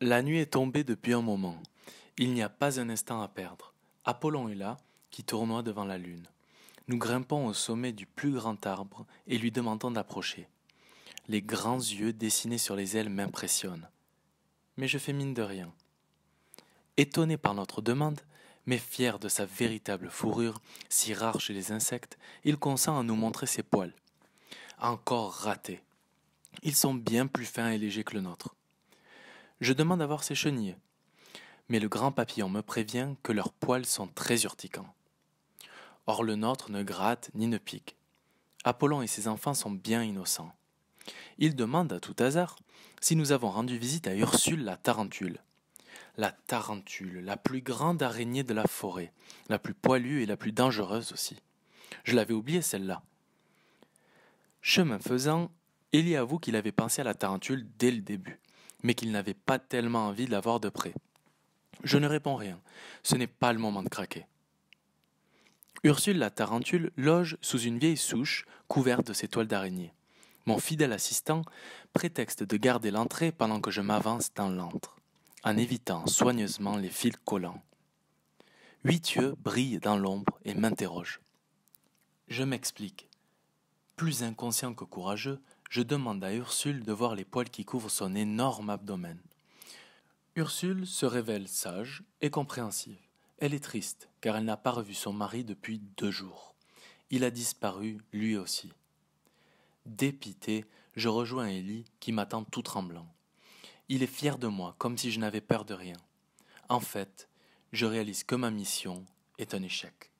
La nuit est tombée depuis un moment. Il n'y a pas un instant à perdre. Apollon est là, qui tournoie devant la lune. Nous grimpons au sommet du plus grand arbre et lui demandons d'approcher. Les grands yeux dessinés sur les ailes m'impressionnent. Mais je fais mine de rien. Étonné par notre demande, mais fier de sa véritable fourrure, si rare chez les insectes, il consent à nous montrer ses poils. Encore raté. Ils sont bien plus fins et légers que le nôtre. Je demande à voir ses chenilles. Mais le grand papillon me prévient que leurs poils sont très urticants. Or le nôtre ne gratte ni ne pique. Apollon et ses enfants sont bien innocents. Il demande à tout hasard si nous avons rendu visite à Ursule la tarentule. La tarentule, la plus grande araignée de la forêt, la plus poilue et la plus dangereuse aussi. Je l'avais oubliée celle-là. Chemin faisant, Élie avoue qu'il avait pensé à la tarentule dès le début, mais qu'il n'avait pas tellement envie de l'avoir de près. Je ne réponds rien. Ce n'est pas le moment de craquer. Ursule la tarentule loge sous une vieille souche couverte de ses toiles d'araignée. Mon fidèle assistant prétexte de garder l'entrée pendant que je m'avance dans l'antre, en évitant soigneusement les fils collants. Huit yeux brillent dans l'ombre et m'interrogent. Je m'explique. Plus inconscient que courageux, je demande à Ursule de voir les poils qui couvrent son énorme abdomen. Ursule se révèle sage et compréhensive. Elle est triste, car elle n'a pas revu son mari depuis deux jours. Il a disparu, lui aussi. Dépité, je rejoins Ellie, qui m'attend tout tremblant. Il est fier de moi, comme si je n'avais peur de rien. En fait, je réalise que ma mission est un échec.